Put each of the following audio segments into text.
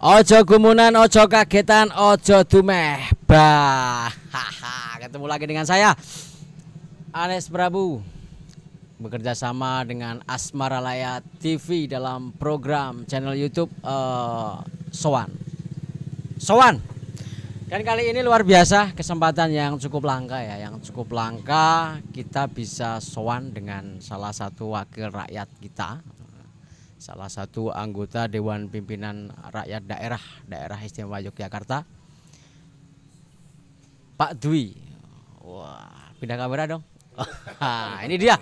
Ojo gumunan, ojo kagetan, ojo dumeh. Bah. Ketemu lagi dengan saya Anes Prabu bekerja sama dengan Asmaralaya TV dalam program channel YouTube uh, eh, Soan. Soan. Dan kali ini luar biasa kesempatan yang cukup langka ya, yang cukup langka kita bisa soan dengan salah satu wakil rakyat kita salah satu anggota Dewan Pimpinan Rakyat Daerah Daerah Istimewa Yogyakarta Pak Dwi wah pindah kamera dong ini dia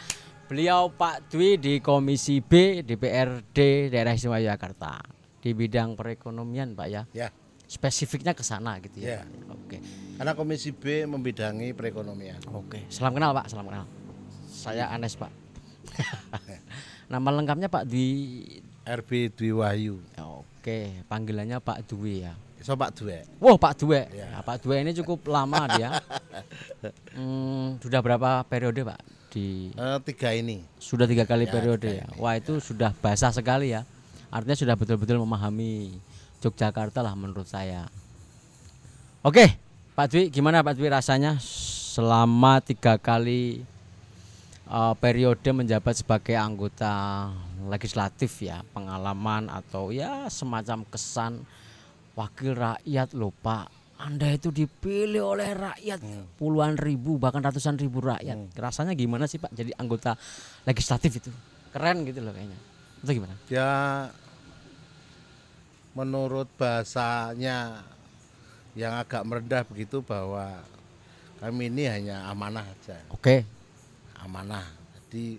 beliau Pak Dwi di Komisi B DPRD Daerah Istimewa Yogyakarta di bidang perekonomian Pak ya, ya. spesifiknya ke sana gitu ya, ya. oke karena Komisi B membidangi perekonomian oke salam kenal Pak salam kenal saya Anes Pak Nama lengkapnya Pak Dwi RB Dwi Wahyu. Oke, panggilannya Pak Dwi ya. So Pak Dwi. Wah, Pak Dwi. Ya. Pak Dwi ini cukup lama dia. hmm, sudah berapa periode Pak di uh, tiga ini? Sudah tiga kali ya, periode tiga ya. Wah, itu ya. sudah basah sekali ya. Artinya sudah betul-betul memahami Yogyakarta lah menurut saya. Oke, Pak Dwi, gimana Pak Dwi rasanya selama tiga kali uh, periode menjabat sebagai anggota legislatif ya pengalaman atau ya semacam kesan wakil rakyat loh Pak anda itu dipilih oleh rakyat hmm. puluhan ribu bahkan ratusan ribu rakyat hmm. rasanya gimana sih Pak jadi anggota legislatif itu keren gitu loh kayaknya itu gimana ya menurut bahasanya yang agak merendah begitu bahwa kami ini hanya amanah aja oke amanah. Jadi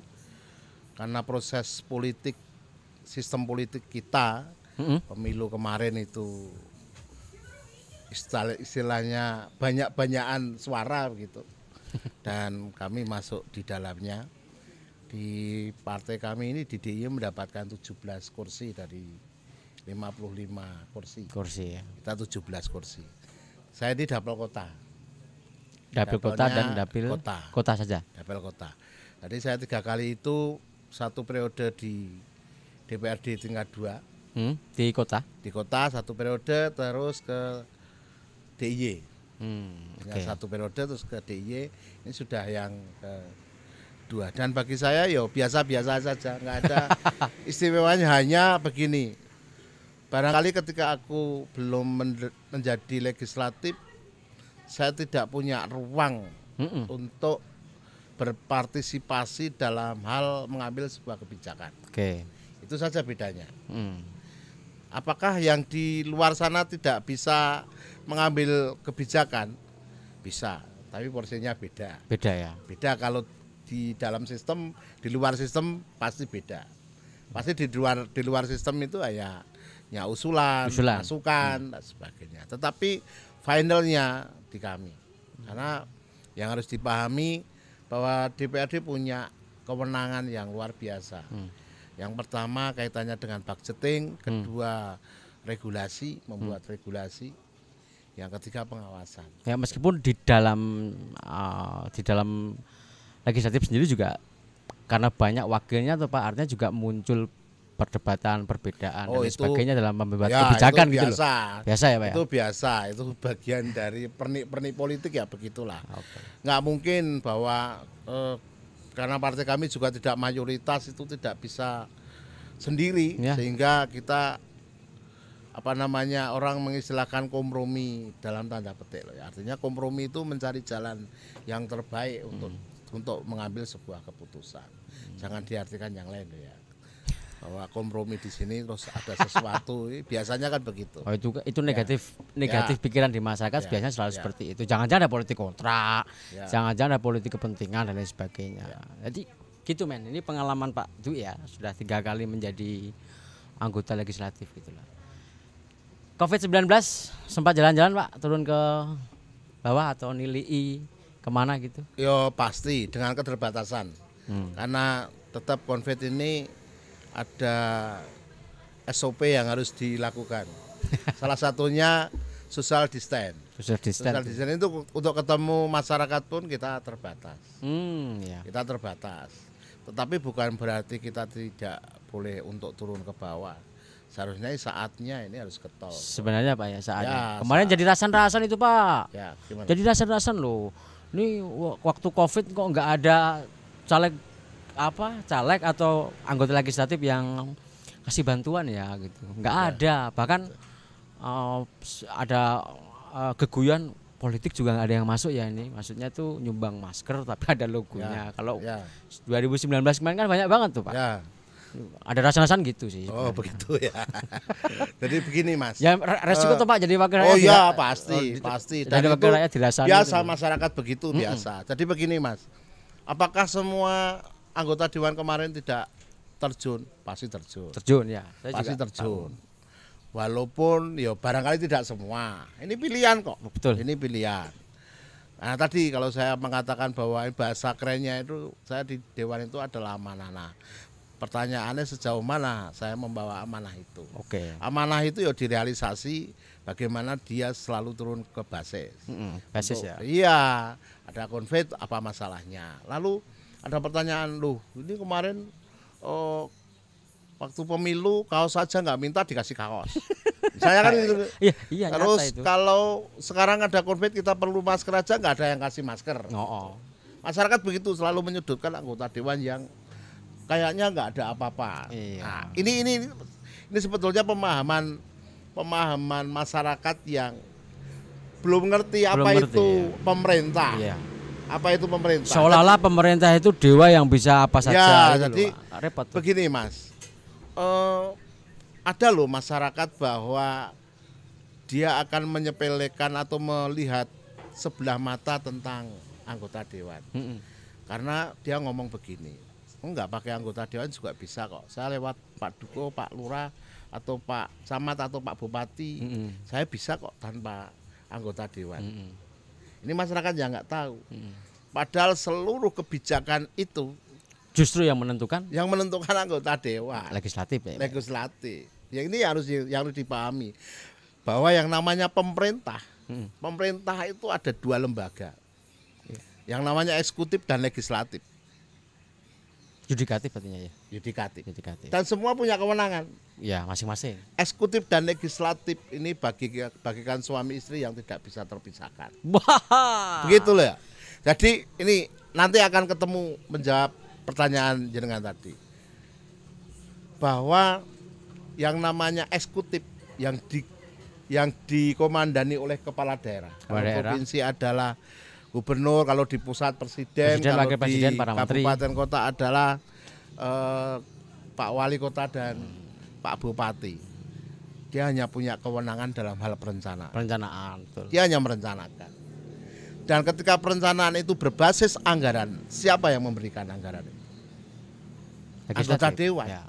karena proses politik sistem politik kita mm-hmm. pemilu kemarin itu istilahnya banyak-banyakan suara begitu. Dan kami masuk di dalamnya. Di partai kami ini di DIY mendapatkan 17 kursi dari 55 kursi. Kursi ya. Kita 17 kursi. Saya di dapil kota dapil kota dan dapil kota, kota saja. Dapil kota. Jadi saya tiga kali itu satu periode di DPRD tingkat dua. Hmm, di kota. Di kota satu periode terus ke DIY. Hmm, ya, okay. Satu periode terus ke DIY ini sudah yang ke dua. Dan bagi saya yo ya, biasa-biasa saja, nggak ada istimewanya hanya begini. Barangkali ketika aku belum menjadi legislatif saya tidak punya ruang Mm-mm. untuk berpartisipasi dalam hal mengambil sebuah kebijakan. Oke. Okay. Itu saja bedanya. Mm. Apakah yang di luar sana tidak bisa mengambil kebijakan? Bisa, tapi porsinya beda. Beda ya. Beda kalau di dalam sistem, di luar sistem pasti beda. Pasti di luar di luar sistem itu ya ya usulan, usulan. masukan, hmm. dan sebagainya. Tetapi finalnya di kami. Karena yang harus dipahami bahwa DPRD punya kewenangan yang luar biasa. Hmm. Yang pertama kaitannya dengan budgeting, hmm. kedua regulasi, hmm. membuat hmm. regulasi, yang ketiga pengawasan. Ya meskipun di dalam uh, di dalam legislatif sendiri juga karena banyak wakilnya atau Pak artinya juga muncul perdebatan, perbedaan oh, dan itu, sebagainya dalam membuat ya, kebijakan itu biasa, gitu loh. Biasa ya, Pak. Ya? Itu ya? biasa, itu bagian dari pernik-pernik politik ya begitulah. Okay. Nggak mungkin bahwa eh, karena partai kami juga tidak mayoritas itu tidak bisa sendiri ya. sehingga kita apa namanya orang mengistilahkan kompromi dalam tanda petik loh ya. Artinya kompromi itu mencari jalan yang terbaik untuk hmm. untuk mengambil sebuah keputusan. Hmm. Jangan diartikan yang lain loh ya bahwa kompromi di sini terus ada sesuatu biasanya kan begitu oh itu itu ya. negatif ya. negatif ya. pikiran di masyarakat ya. biasanya selalu ya. seperti itu jangan-jangan ada politik kontrak ya. jangan-jangan ada politik kepentingan dan lain sebagainya ya. jadi gitu men ini pengalaman Pak Dwi ya sudah tiga kali menjadi anggota legislatif gitulah COVID-19 sempat jalan-jalan Pak turun ke bawah atau nilai kemana gitu? Yo pasti dengan keterbatasan hmm. karena tetap konfet ini ada SOP yang harus dilakukan. Salah satunya social distance. Social distance. Social distance itu untuk ketemu masyarakat pun kita terbatas. Hmm, ya. Kita terbatas. Tetapi bukan berarti kita tidak boleh untuk turun ke bawah. Seharusnya saatnya ini harus ketol. Sebenarnya Pak ya saatnya. Ya, Kemarin saat. jadi rasan-rasan itu Pak. Ya, Jadi rasan-rasan loh. Ini waktu Covid kok nggak ada caleg apa caleg atau anggota legislatif yang kasih bantuan ya gitu nggak ya. ada bahkan uh, ada uh, eh, keguyan politik juga nggak ada yang masuk ya ini maksudnya tuh nyumbang masker tapi ada logonya ya. kalau ya. 2019 kemarin kan banyak banget tuh pak ya. ada rasa-rasan gitu sih oh, sebenarnya. oh begitu ya jadi begini mas ya eh, resiko uh, tuh pak jadi wakil oh, rakyat oh ya pasti oh, pasti dan jadi wakil rakyat dirasakan biasa itu, masyarakat begitu mm -mm. biasa jadi begini mas apakah semua anggota dewan kemarin tidak terjun, pasti terjun. Terjun ya. Saya pasti juga terjun. Tahu. Walaupun ya barangkali tidak semua. Ini pilihan kok. Betul. Ini pilihan. Nah tadi kalau saya mengatakan bahwa bahasa kerennya itu saya di dewan itu adalah amanah. Nah, pertanyaannya sejauh mana saya membawa amanah itu. Oke. Amanah itu ya direalisasi bagaimana dia selalu turun ke basis. Mm -hmm. Basis Untuk, ya. Iya, ada konflik apa masalahnya. Lalu ada pertanyaan lu ini kemarin oh, waktu pemilu kaos saja nggak minta dikasih kaos saya kan itu iya, iya, terus itu. kalau sekarang ada covid kita perlu masker aja nggak ada yang kasih masker oh, oh. masyarakat begitu selalu menyudutkan anggota dewan yang kayaknya nggak ada apa-apa iya. nah, ini ini ini sebetulnya pemahaman pemahaman masyarakat yang belum ngerti belum apa ngerti, itu ya. pemerintah iya apa itu pemerintah. Seolah-olah pemerintah itu dewa yang bisa apa ya, saja. Ya, jadi ah, repot. Begini mas, uh, ada loh masyarakat bahwa dia akan menyepelekan atau melihat sebelah mata tentang anggota dewan. Hmm. Karena dia ngomong begini, enggak pakai anggota dewan juga bisa kok. Saya lewat Pak Duko, Pak Lurah atau Pak Camat atau Pak Bupati, mm saya bisa kok tanpa anggota dewan. Mm ini masyarakat yang nggak tahu. Hmm. Padahal seluruh kebijakan itu justru yang menentukan yang menentukan anggota dewan legislatif ya. Legislatif. Ya ini harus yang harus dipahami bahwa yang namanya pemerintah, hmm. pemerintah itu ada dua lembaga. Iya. Yang namanya eksekutif dan legislatif. Yudikatif artinya ya. Yudikatif. Yudikatif. Dan semua punya kewenangan. Ya, masing-masing. Eksekutif dan legislatif ini bagi bagikan suami istri yang tidak bisa terpisahkan. Wah. Begitu loh ya. Jadi ini nanti akan ketemu menjawab pertanyaan jenengan tadi. Bahwa yang namanya eksekutif yang di yang dikomandani oleh kepala daerah. Kepala daerah. Provinsi adalah gubernur, kalau di pusat presiden, presiden kalau presiden, di para kabupaten kota adalah eh, Pak Wali Kota dan hmm. Pak Bupati. Dia hanya punya kewenangan dalam hal perencanaan. Perencanaan, betul. Dia hanya merencanakan. Dan ketika perencanaan itu berbasis anggaran, siapa yang memberikan anggaran itu? Anggota dewan. Ya.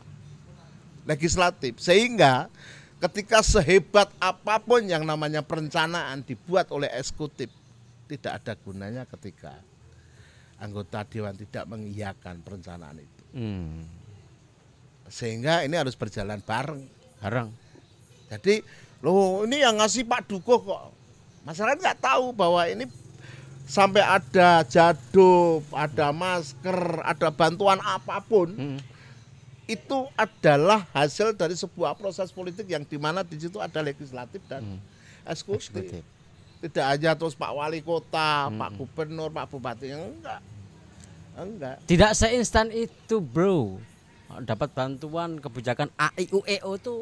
Legislatif. Sehingga ketika sehebat apapun yang namanya perencanaan dibuat oleh eksekutif, tidak ada gunanya ketika anggota dewan tidak mengiyakan perencanaan itu. Hmm. Sehingga ini harus berjalan bareng. Bareng. Jadi, loh ini yang ngasih Pak Dukuh kok. Masyarakat nggak tahu bahwa ini sampai ada jadup ada masker, ada bantuan apapun. Hmm. Itu adalah hasil dari sebuah proses politik yang dimana di situ ada legislatif dan hmm. eksekutif. eksekutif tidak aja terus Pak Wali Kota, hmm. Pak Gubernur, Pak Bupati, enggak, enggak. Tidak seinstan itu, bro. Dapat bantuan kebijakan AIUEO itu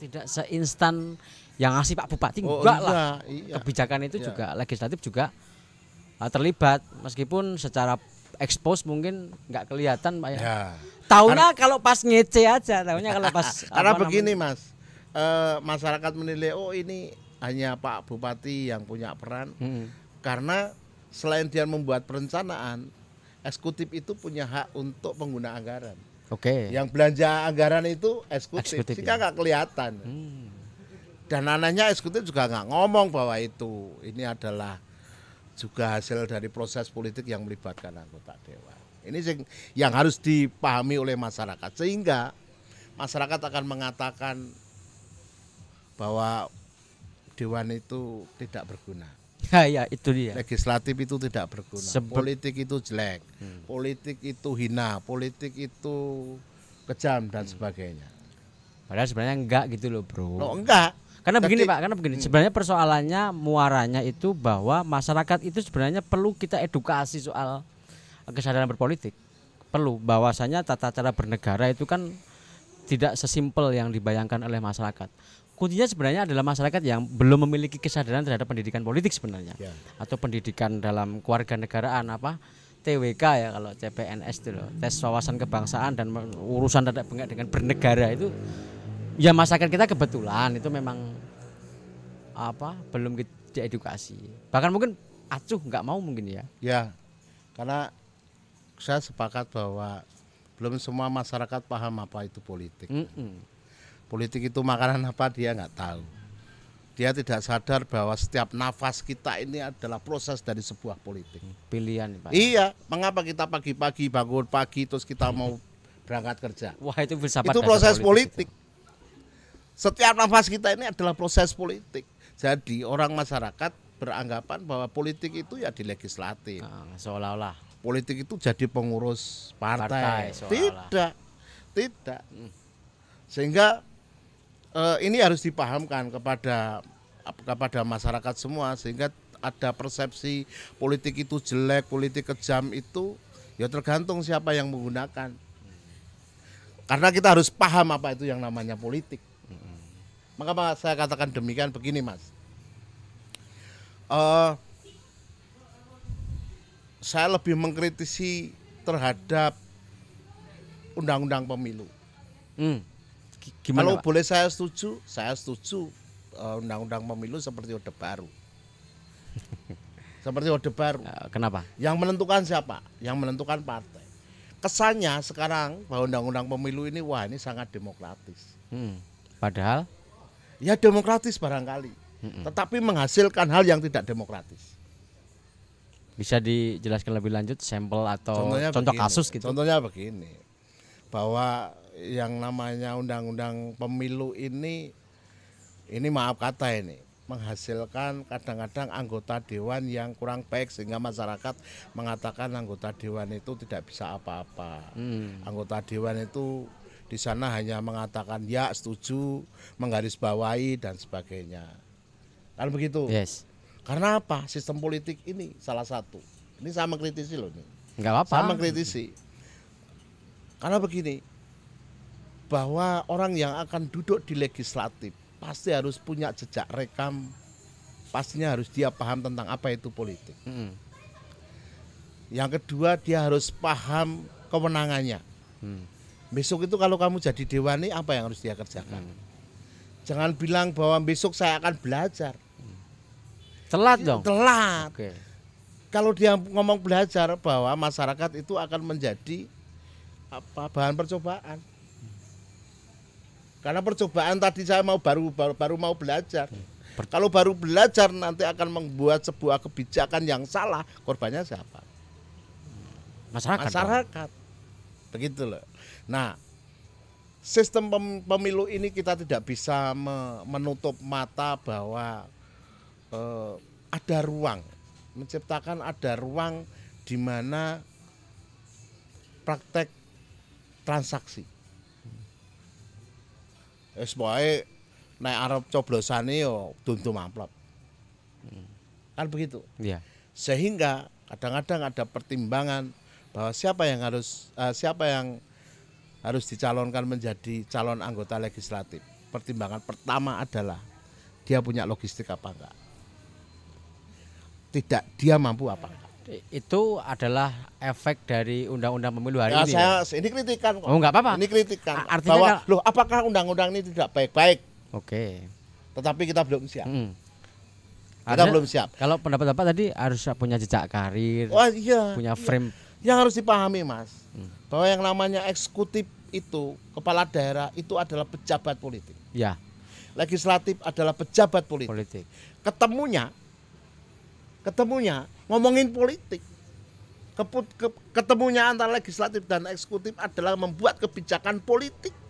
tidak seinstan yang ngasih Pak Bupati enggak, oh, enggak lah. Iya. Kebijakan itu iya. juga legislatif juga eh, terlibat meskipun secara expose mungkin nggak kelihatan pak ya. ya. Tahunya karena, kalau pas ngece aja, tahunya kalau pas. karena begini namanya. mas, e, masyarakat menilai oh ini hanya Pak Bupati yang punya peran hmm. karena selain dia membuat perencanaan eksekutif itu punya hak untuk pengguna anggaran. Oke. Okay. Yang belanja anggaran itu eksekutif, jika ya. nggak ya. kelihatan. Hmm. Dan anaknya eksekutif juga nggak ngomong bahwa itu ini adalah juga hasil dari proses politik yang melibatkan anggota dewan. Ini yang harus dipahami oleh masyarakat sehingga masyarakat akan mengatakan bahwa dewan itu tidak berguna. Ya, ya itu dia. Legislatif itu tidak berguna. Sebe politik itu jelek. Hmm. Politik itu hina, politik itu kejam dan hmm. sebagainya. Padahal sebenarnya enggak gitu loh, Bro. Loh, enggak. Karena Jadi, begini Pak, karena begini. Hmm. Sebenarnya persoalannya muaranya itu bahwa masyarakat itu sebenarnya perlu kita edukasi soal kesadaran berpolitik. Perlu bahwasanya tata cara bernegara itu kan tidak sesimpel yang dibayangkan oleh masyarakat kuncinya sebenarnya adalah masyarakat yang belum memiliki kesadaran terhadap pendidikan politik sebenarnya ya. atau pendidikan dalam keluarga negaraan apa TWK ya kalau CPNS itu loh tes wawasan kebangsaan dan urusan tidak dengan bernegara itu ya masyarakat kita kebetulan itu memang apa belum diedukasi bahkan mungkin acuh nggak mau mungkin ya ya karena saya sepakat bahwa belum semua masyarakat paham apa itu politik mm -mm Politik itu makanan apa dia nggak tahu. Dia tidak sadar bahwa setiap nafas kita ini adalah proses dari sebuah politik. Pilihan, Pak. Iya, mengapa kita pagi-pagi bangun pagi terus kita mau berangkat kerja? Wah, itu filsafat. Itu proses politik. politik. Setiap nafas kita ini adalah proses politik. Jadi orang masyarakat beranggapan bahwa politik itu ya di legislatif. Nah, seolah-olah politik itu jadi pengurus partai. partai tidak. Tidak. Sehingga eh, ini harus dipahamkan kepada kepada masyarakat semua sehingga ada persepsi politik itu jelek, politik kejam itu ya tergantung siapa yang menggunakan. Karena kita harus paham apa itu yang namanya politik. Maka saya katakan demikian begini mas. Uh, saya lebih mengkritisi terhadap undang-undang pemilu. Hmm gimana, kalau Pak? boleh saya setuju, saya setuju eh, undang-undang uh, pemilu seperti Orde Baru. seperti Orde Baru. Uh, kenapa? Yang menentukan siapa? Yang menentukan partai. Kesannya sekarang bahwa undang-undang pemilu ini wah ini sangat demokratis. Hmm. Padahal ya demokratis barangkali, hmm -mm. tetapi menghasilkan hal yang tidak demokratis. Bisa dijelaskan lebih lanjut sampel atau contohnya contoh begini, kasus gitu. Contohnya begini. Bahwa yang namanya undang-undang pemilu ini ini maaf kata ini menghasilkan kadang-kadang anggota dewan yang kurang baik sehingga masyarakat mengatakan anggota dewan itu tidak bisa apa-apa. Hmm. Anggota dewan itu di sana hanya mengatakan ya setuju, menggarisbawahi dan sebagainya. Kan begitu? Yes. Karena apa? Sistem politik ini salah satu. Ini sama kritisi loh nih. Enggak apa-apa. Sama kritisi. Karena begini, bahwa orang yang akan duduk di legislatif pasti harus punya jejak rekam, pastinya harus dia paham tentang apa itu politik. Hmm. Yang kedua dia harus paham kewenangannya. Hmm. Besok itu kalau kamu jadi dewani apa yang harus dia kerjakan? Hmm. Jangan bilang bahwa besok saya akan belajar. Hmm. Telat dong. Telat. Okay. Kalau dia ngomong belajar bahwa masyarakat itu akan menjadi apa bahan percobaan. Karena percobaan tadi saya mau baru baru, baru mau belajar. Hmm. Per Kalau baru belajar nanti akan membuat sebuah kebijakan yang salah, korbannya siapa? Masyarakat. Masyarakat. Kan? Begitu loh. Nah, sistem pemilu ini kita tidak bisa menutup mata bahwa eh, ada ruang menciptakan ada ruang di mana praktek transaksi Wis pokoke nek arep coblosane yo ya amplop. Kan begitu. Yeah. Sehingga kadang-kadang ada pertimbangan bahwa siapa yang harus uh, siapa yang harus dicalonkan menjadi calon anggota legislatif. Pertimbangan pertama adalah dia punya logistik apa enggak. Tidak dia mampu apa enggak itu adalah efek dari undang-undang pemilu hari ya, ini. Saya ya? ini kritikan kok. Oh, enggak apa-apa. Ini kritikan. A artinya bahwa kalau, loh apakah undang-undang ini tidak baik-baik? Oke. Tetapi kita belum siap. Hmm. Kita belum siap. Kalau pendapat Bapak tadi harus punya jejak karir. Oh iya. Punya iya. frame. Iya. Yang harus dipahami, Mas. Hmm. Bahwa yang namanya eksekutif itu, kepala daerah itu adalah pejabat politik. Ya. Legislatif adalah pejabat politik. politik. Ketemunya ketemunya ngomongin politik. Keput, ke, ketemunya antara legislatif dan eksekutif adalah membuat kebijakan politik.